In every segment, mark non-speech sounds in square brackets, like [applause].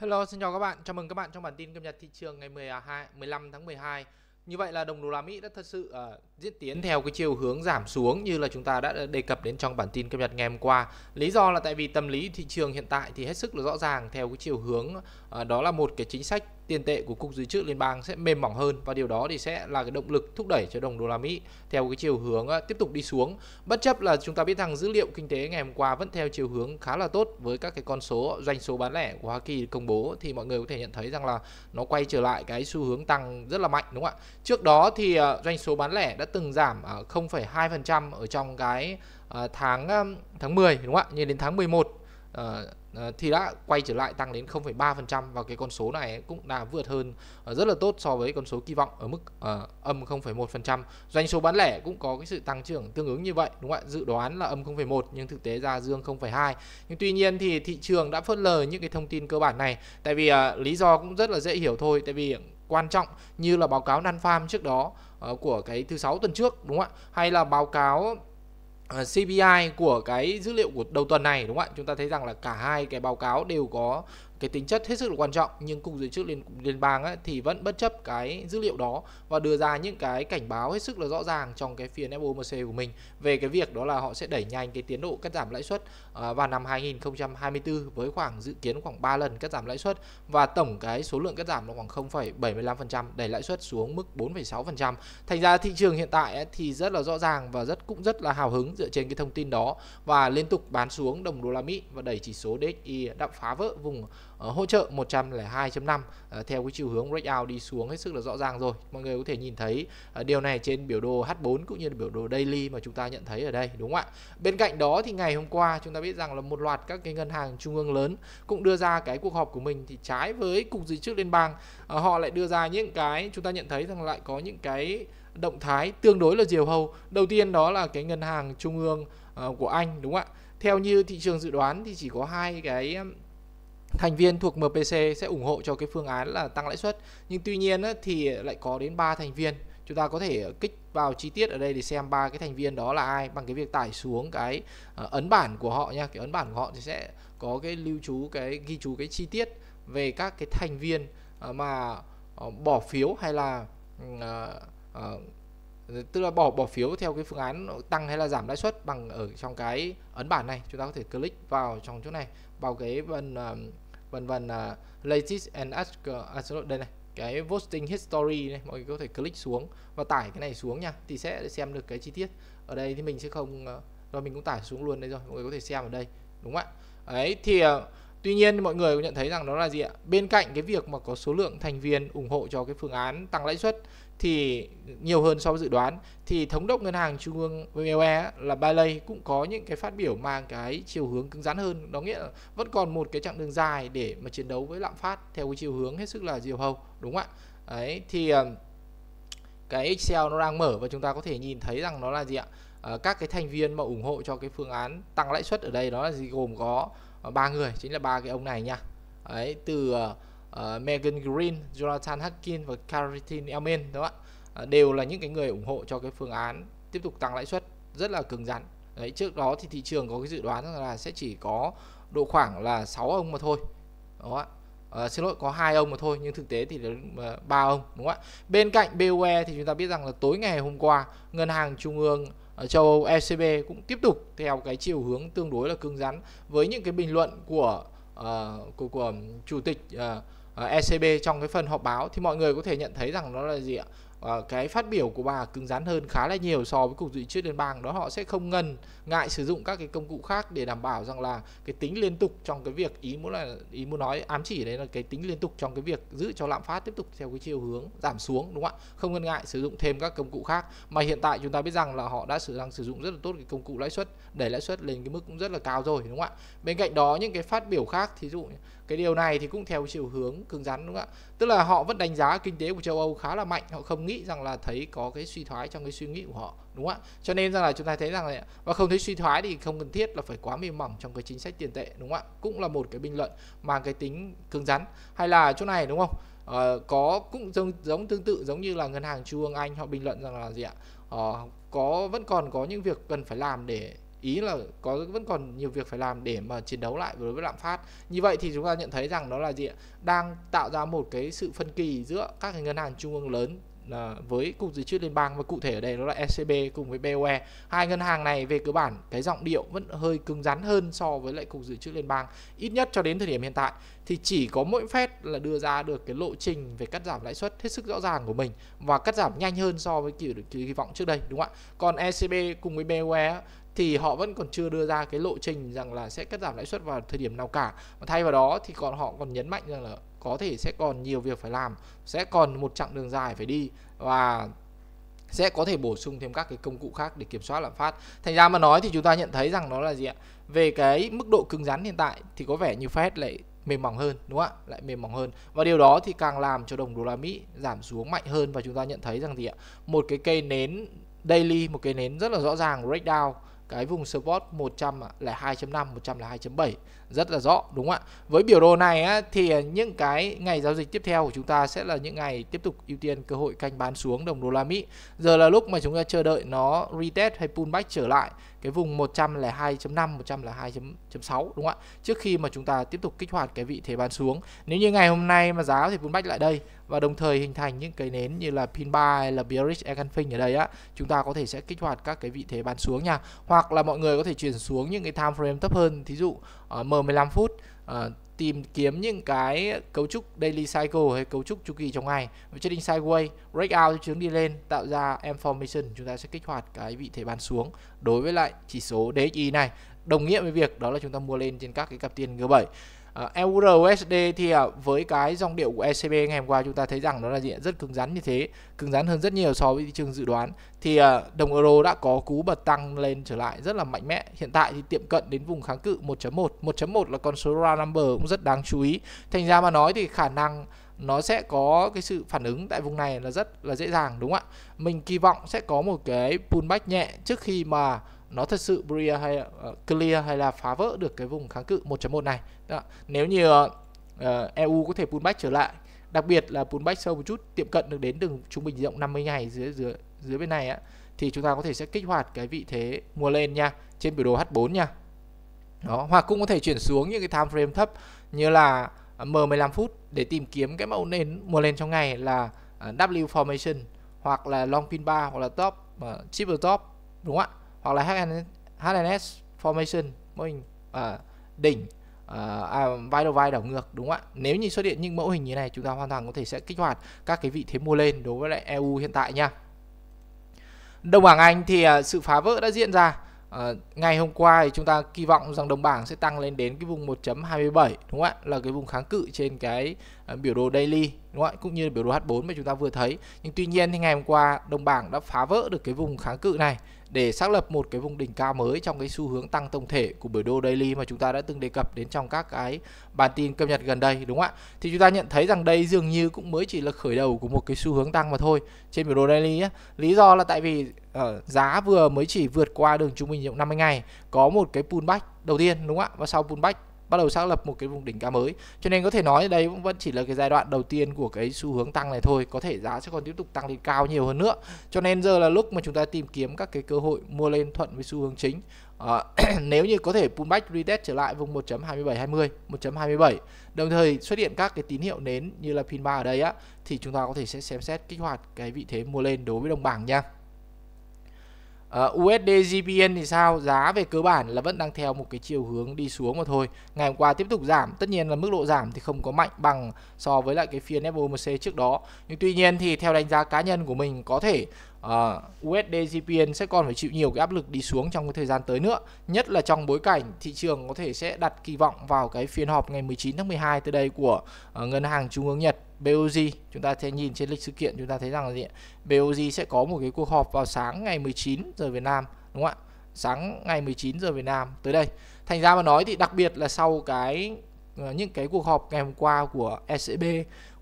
Hello, xin chào các bạn. Chào mừng các bạn trong bản tin cập nhật thị trường ngày 12, 15 à, tháng 12. Như vậy là đồng đô la Mỹ đã thật sự uh, diễn tiến theo cái chiều hướng giảm xuống như là chúng ta đã đề cập đến trong bản tin cập nhật ngày hôm qua. Lý do là tại vì tâm lý thị trường hiện tại thì hết sức là rõ ràng theo cái chiều hướng uh, đó là một cái chính sách tiền tệ của cục dự trữ liên bang sẽ mềm mỏng hơn và điều đó thì sẽ là cái động lực thúc đẩy cho đồng đô la Mỹ theo cái chiều hướng ờ, tiếp tục đi xuống. Bất chấp là chúng ta biết rằng dữ liệu kinh tế ngày hôm qua vẫn theo chiều hướng khá là tốt với các cái con số doanh số bán lẻ của Hoa Kỳ công bố thì mọi người có thể nhận thấy rằng là nó quay trở lại cái xu hướng tăng rất là mạnh đúng không ạ? Trước đó thì ờ, doanh số bán lẻ đã từng giảm 0,2% ở trong cái ờ, tháng tháng 10 đúng không ạ? Nhưng đến tháng 11 Ờ, ờ, thì đã quay trở lại tăng đến 0,3% và cái con số này cũng đã vượt hơn ờ, rất là tốt so với con số kỳ vọng ở mức âm 0,1%. Doanh số bán lẻ cũng có cái sự tăng trưởng tương ứng như vậy, đúng không ạ? Dự đoán là âm 0,1 nhưng thực tế ra dương 0,2. Nhưng tuy nhiên thì thị trường đã phớt lờ những cái thông tin cơ bản này tại vì lý do cũng rất là dễ hiểu thôi tại vì quan trọng như là báo cáo Nan Farm trước đó của cái thứ sáu tuần trước đúng không ạ? Hay là báo cáo À, CPI của cái dữ liệu của đầu tuần này đúng không ạ? Chúng ta thấy rằng là cả hai cái báo cáo đều có cái tính chất hết sức là quan trọng nhưng cục dự trữ liên liên bang ấy, thì vẫn bất chấp cái dữ liệu đó và đưa ra những cái cảnh báo hết sức là rõ ràng trong cái phiên FOMC của mình về cái việc đó là họ sẽ đẩy nhanh cái tiến độ cắt giảm lãi suất à, vào năm 2024 với khoảng dự kiến khoảng 3 lần cắt giảm lãi suất và tổng cái số lượng cắt giảm là khoảng 0,75% đẩy lãi suất xuống mức 4,6%. Thành ra thị trường hiện tại ấy, thì rất là rõ ràng và rất cũng rất là hào hứng dựa trên cái thông tin đó và liên tục bán xuống đồng đô la Mỹ và đẩy chỉ số DXY đã phá vỡ vùng Ờ, hỗ trợ 102.5 ờ, theo cái chiều hướng breakout đi xuống hết sức là rõ ràng rồi mọi người có thể nhìn thấy ờ, điều này trên biểu đồ H4 cũng như là biểu đồ daily mà chúng ta nhận thấy ở đây đúng không ạ bên cạnh đó thì ngày hôm qua chúng ta biết rằng là một loạt các cái ngân hàng trung ương lớn cũng đưa ra cái cuộc họp của mình thì trái với cục dự trữ liên bang họ lại đưa ra những cái chúng ta nhận thấy rằng lại có những cái động thái tương đối là diều hầu đầu tiên đó là cái ngân hàng trung ương của Anh đúng không ạ theo như thị trường dự đoán thì chỉ có hai cái thành viên thuộc MPC sẽ ủng hộ cho cái phương án là tăng lãi suất nhưng tuy nhiên thì lại có đến 3 thành viên chúng ta có thể kích vào chi tiết ở đây để xem ba cái thành viên đó là ai bằng cái việc tải xuống cái ờ, ấn bản của họ nha cái ấn bản của họ thì sẽ có cái lưu trú cái ghi chú cái chi tiết về các cái thành viên ờ, mà ờ, bỏ phiếu hay là ừ, tức là bỏ bỏ phiếu theo cái phương án tăng hay là giảm lãi suất bằng ở trong cái ấn bản này chúng ta có thể click vào trong chỗ này vào cái phần à, phần phần à, latest and ask absolute à, đây này cái voting history này mọi người có thể click xuống và tải cái này xuống nha thì sẽ xem được cái chi tiết ở đây thì mình sẽ không rồi mình cũng tải xuống luôn đây rồi mọi người có thể xem ở đây đúng không ạ ấy thì Tuy nhiên mọi người cũng nhận thấy rằng đó là gì ạ? Bên cạnh cái việc mà có số lượng thành viên ủng hộ cho cái phương án tăng lãi suất thì nhiều hơn so với dự đoán thì thống đốc ngân hàng trung ương BOE là Bailey cũng có những cái phát biểu mang cái chiều hướng cứng rắn hơn đó nghĩa là vẫn còn một cái chặng đường dài để mà chiến đấu với lạm phát theo cái chiều hướng hết sức là diều hầu đúng không ạ đấy thì ờ, cái Excel nó đang mở và chúng ta có thể nhìn thấy rằng nó là gì ạ ờ, các cái thành viên mà ủng hộ cho cái phương án tăng lãi suất ở đây đó là gì gồm có ba người chính là ba cái ông này nha đấy từ uh, uh, ờ, Megan Green, Jonathan Harkin và Karitin Elmen đó ạ uh, đều là những cái người ủng hộ cho cái phương án tiếp tục tăng lãi suất rất là cứng rắn. Đấy, trước đó thì thị trường có cái dự đoán rằng là sẽ chỉ có độ khoảng là 6 ông mà thôi. Đó ạ. Ờ, xin lỗi có hai ông mà thôi nhưng thực tế thì là ba ông đúng không ạ bên cạnh BOE thì chúng ta biết rằng là tối ngày hôm qua ngân hàng trung ương ở châu Âu ECB cũng tiếp tục theo cái chiều hướng tương đối là cứng rắn với những cái bình luận của uh, của, của chủ tịch uh, Ờ, ECB trong cái phần họp báo thì mọi người có thể nhận thấy rằng nó là gì ạ? À, cái phát biểu của bà cứng rắn hơn khá là nhiều so với cục dự trữ liên bang đó họ sẽ không ngần ngại sử dụng các cái công cụ khác để đảm bảo rằng là cái tính liên tục trong cái việc ý muốn là ý muốn nói ám chỉ đấy là cái tính liên tục trong cái việc giữ cho lạm phát tiếp tục theo cái chiều hướng giảm xuống đúng không ạ không ngần ngại sử dụng thêm các công cụ khác mà hiện tại chúng ta biết rằng là họ đã sử đang sử dụng rất là tốt cái công cụ lãi suất để lãi suất lên cái mức cũng rất là cao rồi đúng không ạ bên cạnh đó những cái phát biểu khác thí dụ cái điều này thì cũng theo chiều hướng cứng rắn đúng không ạ tức là họ vẫn đánh giá kinh tế của châu âu khá là mạnh họ không nghĩ rằng là thấy có cái suy thoái trong cái suy nghĩ của họ đúng không ạ cho nên rằng là chúng ta thấy rằng là và không thấy suy thoái thì không cần thiết là phải quá mềm mỏng trong cái chính sách tiền tệ đúng không ạ cũng là một cái bình luận mang cái tính cứng rắn hay là chỗ này đúng không ờ, có cũng giống, giống tương tự giống như là ngân hàng trung ương anh họ bình luận rằng là gì ạ ờ, có vẫn còn có những việc cần phải làm để ý là có vẫn còn nhiều việc phải làm để mà chiến đấu lại đối với lạm phát như vậy thì chúng ta nhận thấy rằng đó là gì ạ đang tạo ra một cái sự phân kỳ giữa các cái ngân hàng trung ương lớn là với cục dự trữ liên bang và cụ thể ở đây đó là ECB cùng với BOE hai ngân hàng này về cơ bản cái giọng điệu vẫn hơi cứng rắn hơn so với lại cục dự trữ liên bang ít nhất cho đến thời điểm hiện tại thì chỉ có mỗi Fed là đưa ra được cái lộ trình về cắt giảm lãi suất hết sức rõ ràng của mình và cắt giảm nhanh hơn so với kỳ kỳ vọng trước đây đúng không ạ còn ECB cùng với BOE thì họ vẫn còn chưa đưa ra cái lộ trình rằng là sẽ cắt giảm lãi suất vào thời điểm nào cả mà thay vào đó thì còn họ còn nhấn mạnh rằng là có thể sẽ còn nhiều việc phải làm sẽ còn một chặng đường dài phải đi và sẽ có thể bổ sung thêm các cái công cụ khác để kiểm soát lạm phát. Thành ra mà nói thì chúng ta nhận thấy rằng nó là gì ạ? Về cái mức độ cứng rắn hiện tại thì có vẻ như Fed lại mềm mỏng hơn đúng không ạ lại mềm mỏng hơn và điều đó thì càng làm cho đồng đô la mỹ giảm xuống mạnh hơn và chúng ta nhận thấy rằng gì ạ một cái cây nến daily một cái nến rất là rõ ràng breakdown cái vùng support là 102.5 102.7 rất là rõ đúng không ạ với biểu đồ này á, thì à, những cái ngày giao dịch tiếp theo của chúng ta sẽ là những ngày tiếp tục ưu tiên cơ hội canh bán xuống đồng đô la Mỹ giờ là lúc mà chúng ta chờ đợi nó retest hay pullback trở lại cái vùng 102.5 102.6 đúng không ạ trước khi mà chúng ta tiếp tục kích hoạt cái vị thế bán xuống nếu như ngày hôm nay mà giá thì vun bách lại đây và đồng thời hình thành những cái nến như là pin 3 hay là bearish engulfing ở đây á chúng ta có thể sẽ kích hoạt các cái vị thế bán xuống nha hoặc là mọi người có thể chuyển xuống những cái time frame thấp hơn thí dụ ở ờ, M15 phút ờ, tìm kiếm những cái cấu trúc daily cycle hay cấu trúc chu kỳ trong ngày với trading sideways breakout chứng đi lên tạo ra em formation chúng ta sẽ kích hoạt cái vị thế bán xuống đối với lại chỉ số DXY này đồng nghĩa với việc đó là chúng ta mua lên trên các cái cặp tiền G7 Ờ, EURUSD thì à, với cái dòng điệu của ECB ngày hôm qua chúng ta thấy rằng nó là diện rất cứng rắn như thế cứng rắn hơn rất nhiều so với thị trường dự đoán thì à, đồng euro đã có cú bật tăng lên trở lại rất là mạnh mẽ hiện tại thì tiệm cận đến vùng kháng cự 1.1 1.1 là con số round number cũng rất đáng chú ý thành ra mà nói thì khả năng nó sẽ có cái sự phản ứng tại vùng này là rất là dễ dàng đúng không ạ mình kỳ vọng sẽ có một cái pullback nhẹ trước khi mà nó thật sự Bria hay uh, clear hay là phá vỡ được cái vùng kháng cự 1.1 này. Đó. Nếu như uh, ờ, ờ, EU có thể pullback trở lại, đặc biệt là pullback sâu một chút, tiệm cận được đến đường trung bình rộng 50 ngày dưới dưới dưới bên này á thì chúng ta có thể sẽ kích hoạt cái vị thế mua lên nha trên biểu đồ H4 nha. Đó, hoặc cũng có thể chuyển xuống những cái time frame thấp như là M15 phút để tìm kiếm cái mẫu nền mua lên trong ngày là W formation hoặc là long pin bar hoặc là top uh, triple top đúng không ạ? hoặc là HNS, formation mô hình à, đỉnh à, à, vai đầu vai đảo ngược đúng không ạ nếu như xuất hiện những mẫu hình như này chúng ta hoàn toàn có thể sẽ kích hoạt các cái vị thế mua lên đối với lại EU hiện tại nha Đồng bảng Anh thì à, sự phá vỡ đã diễn ra À, ngày hôm qua thì chúng ta kỳ vọng rằng đồng bảng sẽ tăng lên đến cái vùng 1.27 đúng không ạ là cái vùng kháng cự trên cái Ờ, biểu đồ daily đúng không? ạ cũng như biểu đồ H4 mà chúng ta vừa thấy nhưng tuy nhiên thì ngày hôm qua đồng bảng đã phá vỡ được cái vùng kháng cự này để xác lập một cái vùng đỉnh cao mới trong cái xu hướng tăng tổng thể của biểu đồ daily mà chúng ta đã từng đề cập đến trong các cái bản tin cập nhật gần đây đúng không ạ? Thì chúng ta nhận thấy rằng đây dường như cũng mới chỉ là khởi đầu của một cái xu hướng tăng mà thôi trên biểu đồ daily á. Lý do là tại vì uh, giá vừa mới chỉ vượt qua đường trung bình hiệu 50 ngày có một cái pullback đầu tiên đúng không ạ? Và sau pullback bắt đầu xác lập một cái vùng đỉnh cao mới cho nên có thể nói đây cũng vẫn chỉ là cái giai đoạn đầu tiên của cái xu hướng tăng này thôi có thể giá sẽ còn tiếp tục tăng lên cao nhiều hơn nữa cho nên giờ là lúc mà chúng ta tìm kiếm các cái cơ hội mua lên thuận với xu hướng chính À, [clears throat] nếu như có thể pullback retest trở lại vùng 1.2720, 1.27 đồng thời xuất hiện các cái tín hiệu nến như là pin ba ở đây á thì chúng ta có thể sẽ xem xét kích hoạt cái vị thế mua lên đối với đồng bảng nha. Uh, ờ, USD thì sao? Giá về cơ bản là vẫn đang theo một cái chiều hướng đi xuống mà thôi. Ngày hôm qua tiếp tục giảm, tất nhiên là mức độ giảm thì không có mạnh bằng so với lại cái phiên FOMC trước đó. Nhưng tuy nhiên thì theo đánh giá cá nhân của mình có thể à, ờ, USD JPN sẽ còn phải chịu nhiều cái áp lực đi xuống trong cái thời gian tới nữa nhất là trong bối cảnh thị trường có thể sẽ đặt kỳ vọng vào cái phiên họp ngày 19 tháng 12 tới đây của uh, ngân hàng trung ương Nhật BOJ chúng ta sẽ nhìn trên lịch sự kiện chúng ta thấy rằng là gì BOJ sẽ có một cái cuộc họp vào sáng ngày 19 giờ Việt Nam đúng không ạ sáng ngày 19 giờ Việt Nam tới đây thành ra mà nói thì đặc biệt là sau cái ờ, những cái cuộc họp ngày hôm qua của ECB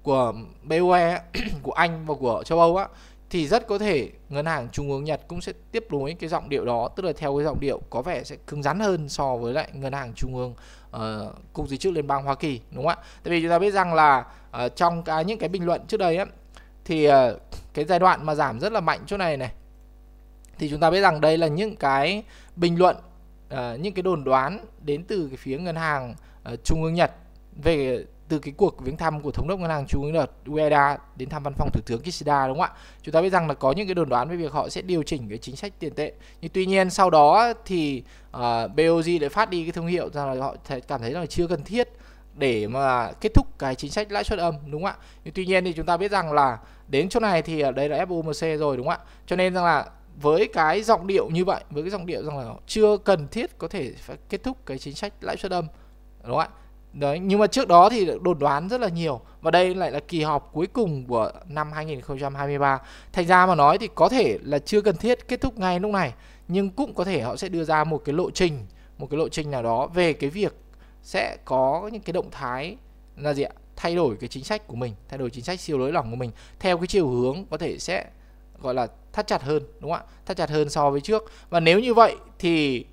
của BOE [clears throat] của Anh và của châu Âu á thì rất có thể ngân hàng trung ương Nhật cũng sẽ tiếp nối cái giọng điệu đó tức là theo cái giọng điệu có vẻ sẽ cứng rắn hơn so với lại ngân hàng trung ương uh, cục dự trữ liên bang Hoa Kỳ đúng không ạ? Tại vì chúng ta biết rằng là uh, trong cái những cái bình luận trước đây ấy, thì uh, cái giai đoạn mà giảm rất là mạnh chỗ này này thì chúng ta biết rằng đây là những cái bình luận uh, những cái đồn đoán đến từ cái phía ngân hàng uh, trung ương Nhật về từ cái cuộc viếng thăm của thống đốc ngân hàng trung ương đợt Ueda đến thăm văn phòng thủ tướng Kishida đúng không ạ? Chúng ta biết rằng là có những cái đồn đoán về việc họ sẽ điều chỉnh cái chính sách tiền tệ. Nhưng tuy nhiên sau đó thì uh, ờ, BOJ lại phát đi cái thông hiệu rằng là họ cảm thấy là chưa cần thiết để mà kết thúc cái chính sách lãi suất âm đúng không ạ? Nhưng tuy nhiên thì chúng ta biết rằng là đến chỗ này thì ở đây là FOMC rồi đúng không ạ? Cho nên rằng là với cái giọng điệu như vậy, với cái giọng điệu rằng là chưa cần thiết có thể phải kết thúc cái chính sách lãi suất âm đúng không ạ? Đấy, nhưng mà trước đó thì đồn đoán rất là nhiều và đây lại là kỳ họp cuối cùng của năm 2023. Thành ra mà nói thì có thể là chưa cần thiết kết thúc ngay lúc này, nhưng cũng có thể họ sẽ đưa ra một cái lộ trình, một cái lộ trình nào đó về cái việc sẽ có những cái động thái là gì ạ? Thay đổi cái chính sách của mình, thay đổi chính sách siêu lối lỏng của mình theo cái chiều hướng có thể sẽ gọi là thắt chặt hơn đúng không ạ? Thắt chặt hơn so với trước. Và nếu như vậy thì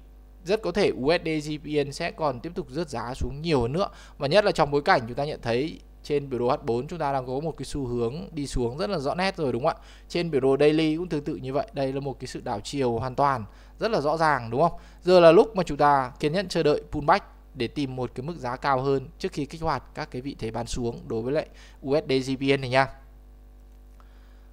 rất có thể USD JPY sẽ còn tiếp tục rớt giá xuống nhiều hơn nữa và nhất là trong bối cảnh chúng ta nhận thấy trên biểu đồ H4 chúng ta đang có một cái xu hướng đi xuống rất là rõ nét rồi đúng không ạ? Trên biểu đồ daily cũng tương tự như vậy. Đây là một cái sự đảo chiều hoàn toàn rất là rõ ràng đúng không? Giờ là lúc mà chúng ta kiên nhẫn chờ đợi pullback để tìm một cái mức giá cao hơn trước khi kích hoạt các cái vị thế bán xuống đối với lại USD JPY này nha.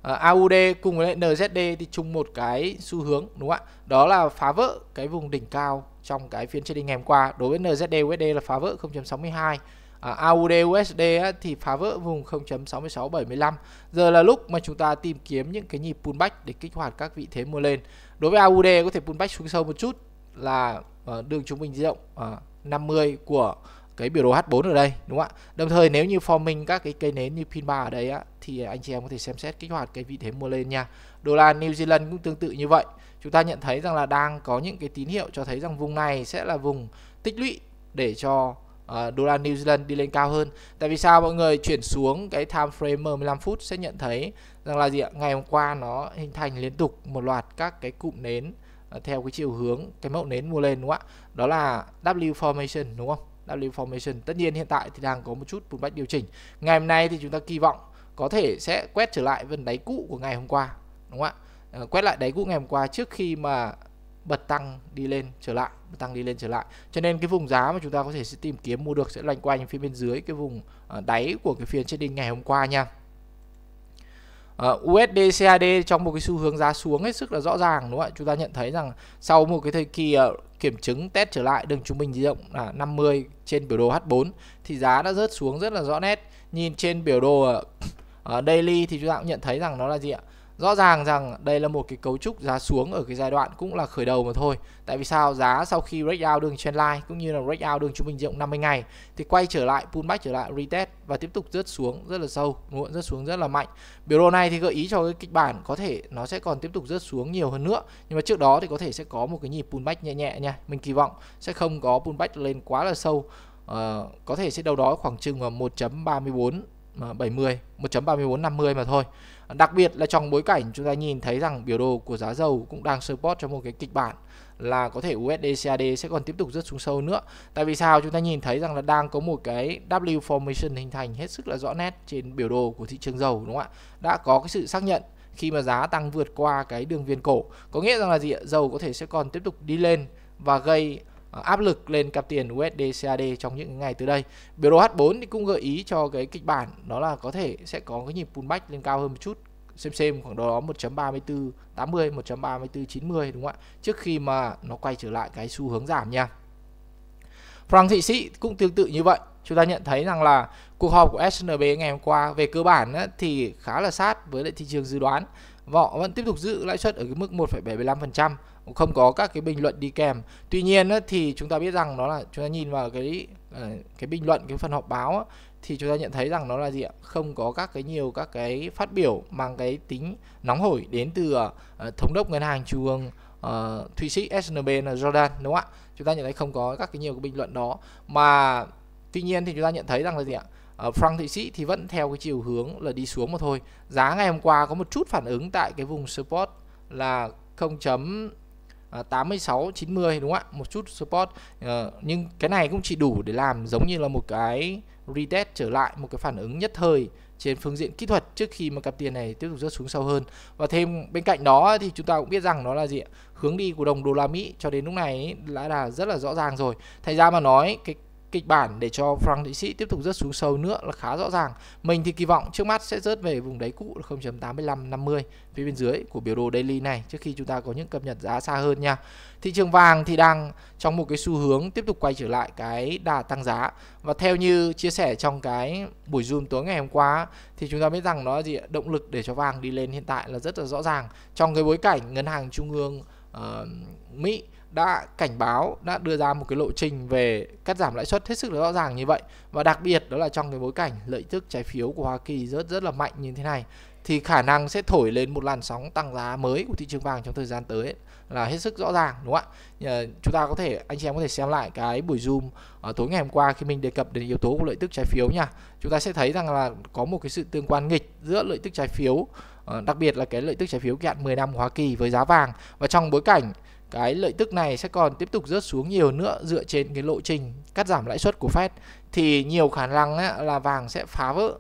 Ờ, AUD cùng với NZD thì chung một cái xu hướng đúng không ạ? Đó là phá vỡ cái vùng đỉnh cao trong cái phiên trading ngày hôm qua. Đối với NZD USD là phá vỡ 0.62 À, AUD USD á, thì phá vỡ vùng 0.6675 giờ là lúc mà chúng ta tìm kiếm những cái nhịp pullback để kích hoạt các vị thế mua lên đối với AUD có thể pullback xuống sâu một chút là ờ, đường trung bình di động à, ờ, 50 của cái biểu đồ H4 ở đây đúng không ạ? Đồng thời nếu như forming các cái cây nến như pin bar ở đây á thì anh chị em có thể xem xét kích hoạt cái vị thế mua lên nha. Đô la New Zealand cũng tương tự như vậy. Chúng ta nhận thấy rằng là đang có những cái tín hiệu cho thấy rằng vùng này sẽ là vùng tích lũy để cho ờ, đô la New Zealand đi lên cao hơn. Tại vì sao mọi người chuyển xuống cái time frame 15 phút sẽ nhận thấy rằng là gì ạ? Ngày hôm qua nó hình thành liên tục một loạt các cái cụm nến ờ, theo cái chiều hướng cái mẫu nến mua lên đúng không ạ? Đó là W formation đúng không? W formation tất nhiên hiện tại thì đang có một chút pullback điều chỉnh ngày hôm nay thì chúng ta kỳ vọng có thể sẽ quét trở lại vần đáy cũ của ngày hôm qua đúng không ạ ờ, quét lại đáy cũ ngày hôm qua trước khi mà bật tăng đi lên trở lại bật tăng đi lên trở lại cho nên cái vùng giá mà chúng ta có thể sẽ tìm kiếm mua được sẽ loanh quanh phía bên dưới cái vùng ờ, đáy của cái phiên trading ngày hôm qua nha Uh, ờ, USD CAD trong một cái xu hướng giá xuống hết sức là rõ ràng đúng không ạ? Chúng ta nhận thấy rằng sau một cái thời kỳ uh, kiểm chứng test trở lại đường trung bình di động là 50 trên biểu đồ H4 thì giá đã rớt xuống rất là rõ nét nhìn trên biểu đồ ở daily thì chúng ta cũng nhận thấy rằng nó là gì ạ rõ ràng rằng đây là một cái cấu trúc giá xuống ở cái giai đoạn cũng là khởi đầu mà thôi tại vì sao giá sau khi break out đường trendline cũng như là break out đường trung bình rộng 50 ngày thì quay trở lại pullback trở lại retest và tiếp tục rớt xuống rất là sâu muộn rớt xuống rất là mạnh biểu đồ này thì gợi ý cho cái kịch bản có thể nó sẽ còn tiếp tục rớt xuống nhiều hơn nữa nhưng mà trước đó thì có thể sẽ có một cái nhịp pullback nhẹ nhẹ nha mình kỳ vọng sẽ không có pullback lên quá là sâu Uh, có thể sẽ đâu đó khoảng chừng vào 1.34 70 1.3450 mà thôi Đặc biệt là trong bối cảnh chúng ta nhìn thấy rằng biểu đồ của giá dầu cũng đang support cho một cái kịch bản là có thể USD CAD sẽ còn tiếp tục rớt xuống sâu nữa. Tại vì sao chúng ta nhìn thấy rằng là đang có một cái W formation hình thành hết sức là rõ nét trên biểu đồ của thị trường dầu đúng không ạ? Đã có cái sự xác nhận khi mà giá tăng vượt qua cái đường viền cổ. Có nghĩa rằng là gì ạ? Dầu có thể sẽ còn tiếp tục đi lên và gây Ờ, áp lực lên cặp tiền USD CAD trong những ngày tới đây. Biểu đồ H4 thì cũng gợi ý cho cái kịch bản đó là có thể sẽ có cái nhịp pullback lên cao hơn một chút xem xem khoảng đó 1.34 80 1.34 90 đúng không ạ trước khi mà nó quay trở lại cái xu hướng giảm nha Franc thị Sĩ cũng tương tự như vậy chúng ta nhận thấy rằng là cuộc họp của SNB ngày hôm qua về cơ bản thì khá là sát với lại thị trường dự đoán họ vẫn tiếp tục giữ lãi suất ở cái mức 1,75% không có các cái bình luận đi kèm tuy nhiên thì chúng ta biết rằng đó là chúng ta nhìn vào cái ờ, cái bình luận cái phần họp báo thì chúng ta nhận thấy rằng nó là gì ạ không có các cái nhiều các cái phát biểu mang cái tính nóng hổi đến từ ờ, ờ, thống đốc ngân hàng trung ương uh, thụy sĩ snb là jordan đúng không ạ chúng ta nhận thấy không có các cái nhiều cái bình luận đó mà tuy nhiên thì chúng ta nhận thấy rằng là gì ạ uh, Frank Thụy Sĩ thì vẫn theo cái chiều hướng là đi xuống mà thôi. Giá ngày hôm qua có một chút phản ứng tại cái vùng support là 0. 86 à, 90 đúng không ạ một chút support ờ, nhưng cái này cũng chỉ đủ để làm giống như là một cái retest trở lại một cái phản ứng nhất thời trên phương diện kỹ thuật trước khi mà cặp tiền này tiếp tục rớt xuống sâu hơn và thêm bên cạnh đó thì chúng ta cũng biết rằng nó là gì hướng đi của đồng đô la Mỹ cho đến lúc này đã là rất là rõ ràng rồi thành ra mà nói cái kịch bản để cho franc Thụy Sĩ tiếp tục rớt xuống sâu nữa là khá rõ ràng. Mình thì kỳ vọng trước mắt sẽ rớt về vùng đáy cũ là 0.8550 phía bên dưới của biểu đồ daily này trước khi chúng ta có những cập nhật giá xa hơn nha. Thị trường vàng thì đang trong một cái xu hướng tiếp tục quay trở lại cái đà tăng giá và theo như chia sẻ trong cái buổi zoom tối ngày hôm qua thì chúng ta biết rằng nó gì động lực để cho vàng đi lên hiện tại là rất là rõ ràng trong cái bối cảnh ngân hàng trung ương uh, Mỹ đã cảnh báo đã đưa ra một cái lộ trình về cắt giảm lãi suất hết sức là rõ ràng như vậy và đặc biệt đó là trong cái bối cảnh lợi tức trái phiếu của Hoa Kỳ rất rất là mạnh như thế này thì khả năng sẽ thổi lên một làn sóng tăng giá mới của thị trường vàng trong thời gian tới ấy, là hết sức rõ ràng đúng không ạ chúng ta có thể anh chị em có thể xem lại cái buổi zoom ở tối ngày hôm qua khi mình đề cập đến yếu tố của lợi tức trái phiếu nha chúng ta sẽ thấy rằng là có một cái sự tương quan nghịch giữa lợi tức trái phiếu ờ, đặc biệt là cái lợi tức trái phiếu kỳ hạn 10 năm Hoa Kỳ với giá vàng và trong bối cảnh cái lợi tức này sẽ còn tiếp tục rớt xuống nhiều nữa dựa trên cái lộ trình cắt giảm lãi suất của Fed thì nhiều khả năng á, là vàng sẽ phá vỡ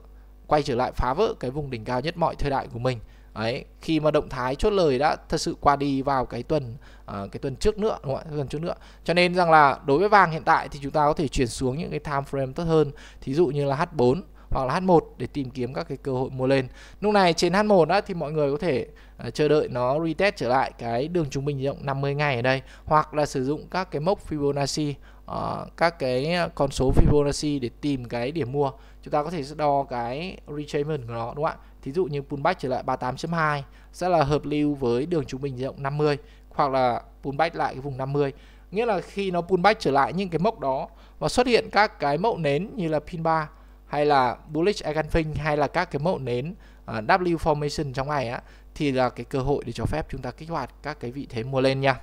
quay trở lại phá vỡ cái vùng đỉnh cao nhất mọi thời đại của mình ấy khi mà động thái chốt lời đã thật sự qua đi vào cái tuần uh, cái tuần trước nữa đúng không ạ tuần trước nữa cho nên rằng là đối với vàng hiện tại thì chúng ta có thể chuyển xuống những cái time frame tốt hơn thí dụ như là H4 hoặc là H1 để tìm kiếm các cái cơ hội mua lên. Lúc này trên H1 đã thì mọi người có thể uh, chờ đợi nó retest trở lại cái đường trung bình rộng 50 ngày ở đây hoặc là sử dụng các cái mốc Fibonacci uh, các cái con số Fibonacci để tìm cái điểm mua. Chúng ta có thể đo cái retracement của nó đúng không ạ? Thí dụ như pullback trở lại 38.2 sẽ là hợp lưu với đường trung bình rộng 50 hoặc là pullback lại cái vùng 50 nghĩa là khi nó pullback trở lại những cái mốc đó và xuất hiện các cái mẫu nến như là pin 3 hay là bullish engulfing hay là các cái mẫu nến uh, W formation trong ngày á thì là cái cơ hội để cho phép chúng ta kích hoạt các cái vị thế mua lên nha.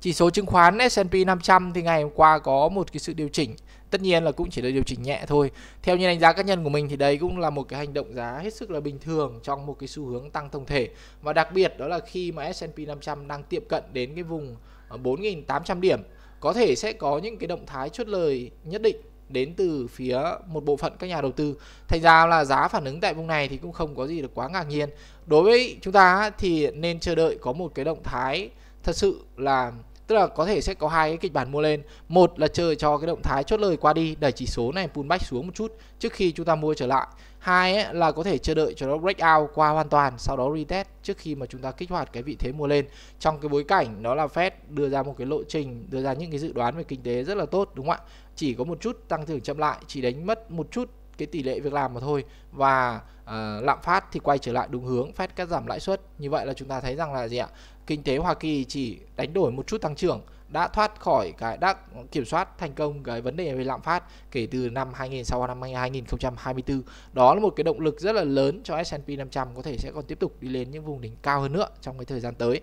Chỉ số chứng khoán S&P 500 thì ngày hôm qua có một cái sự điều chỉnh, tất nhiên là cũng chỉ là điều chỉnh nhẹ thôi. Theo như đánh giá cá nhân của mình thì đây cũng là một cái hành động giá hết sức là bình thường trong một cái xu hướng tăng tổng thể và đặc biệt đó là khi mà S&P 500 đang tiệm cận đến cái vùng 4.800 ờ, điểm có thể sẽ có những cái động thái chốt lời nhất định đến từ phía một bộ phận các nhà đầu tư thành ra là giá phản ứng tại vùng này thì cũng không có gì được quá ngạc nhiên đối với chúng ta thì nên chờ đợi có một cái động thái thật sự là tức là có thể sẽ có hai cái kịch bản mua lên một là chờ cho cái động thái chốt lời qua đi đẩy chỉ số này pullback xuống một chút trước khi chúng ta mua trở lại hai ấy, là có thể chờ đợi cho nó break out qua hoàn toàn sau đó retest trước khi mà chúng ta kích hoạt cái vị thế mua lên trong cái bối cảnh đó là Fed đưa ra một cái lộ trình đưa ra những cái dự đoán về kinh tế rất là tốt đúng không ạ chỉ có một chút tăng trưởng chậm lại chỉ đánh mất một chút cái tỷ lệ việc làm mà thôi và uh, lạm phát thì quay trở lại đúng hướng Fed cắt giảm lãi suất như vậy là chúng ta thấy rằng là gì ạ kinh tế Hoa Kỳ chỉ đánh đổi một chút tăng trưởng đã thoát khỏi cái đã kiểm soát thành công cái vấn đề về lạm phát kể từ năm 2000 sau năm 2024. Đó là một cái động lực rất là lớn cho S&P 500 có thể sẽ còn tiếp tục đi lên những vùng đỉnh cao hơn nữa trong cái thời gian tới.